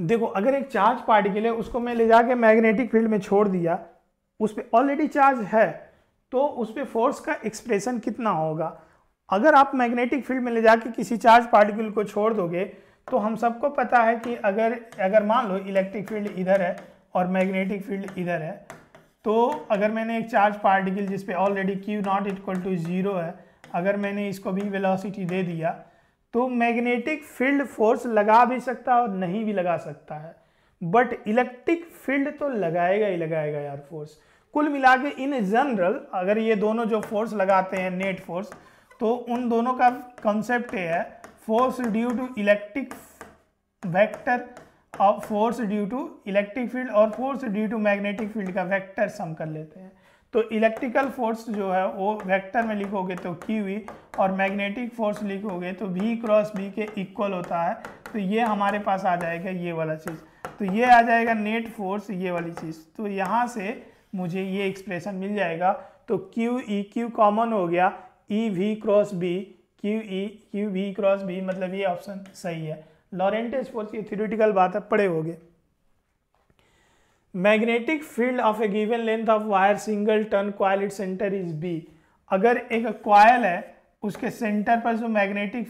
देखो अगर एक चार्ज पार्टिकल है उसको मैं ले जाके मैग्नेटिक फील्ड में छोड़ दिया उस पर ऑलरेडी चार्ज है तो उस पर फोर्स का एक्सप्रेशन कितना होगा अगर आप मैग्नेटिक फील्ड में ले जाके किसी चार्ज पार्टिकल को छोड़ दोगे तो हम सबको पता है कि अगर अगर मान लो इलेक्ट्रिक फील्ड इधर है और मैग्नेटिक फील्ड इधर है तो अगर मैंने एक चार्ज पार्टिकल जिसपे already Q not equal to zero है अगर मैंने इसको भी वेलोसिटी दे दिया तो मैग्नेटिक फील्ड फोर्स लगा भी सकता है और नहीं भी लगा सकता है बट इलेक्ट्रिक फील्ड तो लगाएगा ही लगाएगा यार फोर्स कुल मिला के इन जनरल अगर ये दोनों जो फोर्स लगाते हैं नेट फोर्स तो उन दोनों का कंसेप्ट है force due to electric vector और force due to electric field और force due to magnetic field का वेक्टर सम कर लेते हैं तो इलेक्ट्रिकल फोर्स जो है वो वेक्टर में लिखोगे तो क्यू ई और मैग्नेटिक फोर्स लिखोगे तो वी क्रॉस बी के इक्वल होता है तो ये हमारे पास आ जाएगा ये वाला चीज़ तो ये आ जाएगा नेट फोर्स ये वाली चीज़ तो यहाँ से मुझे ये एक्सप्रेशन मिल जाएगा तो क्यू ई क्यू कॉमन हो गया E V cross B Q E Q V cross B मतलब ये ऑप्शन सही है लॉरेंटेज फोर्स ये थ्योरेटिकल बात है पड़े हो गए magnetic field of a given length of wire single turn coil it centre is B अगर एक क्वाइल है उसके सेंटर पर जो मैग्नेटिक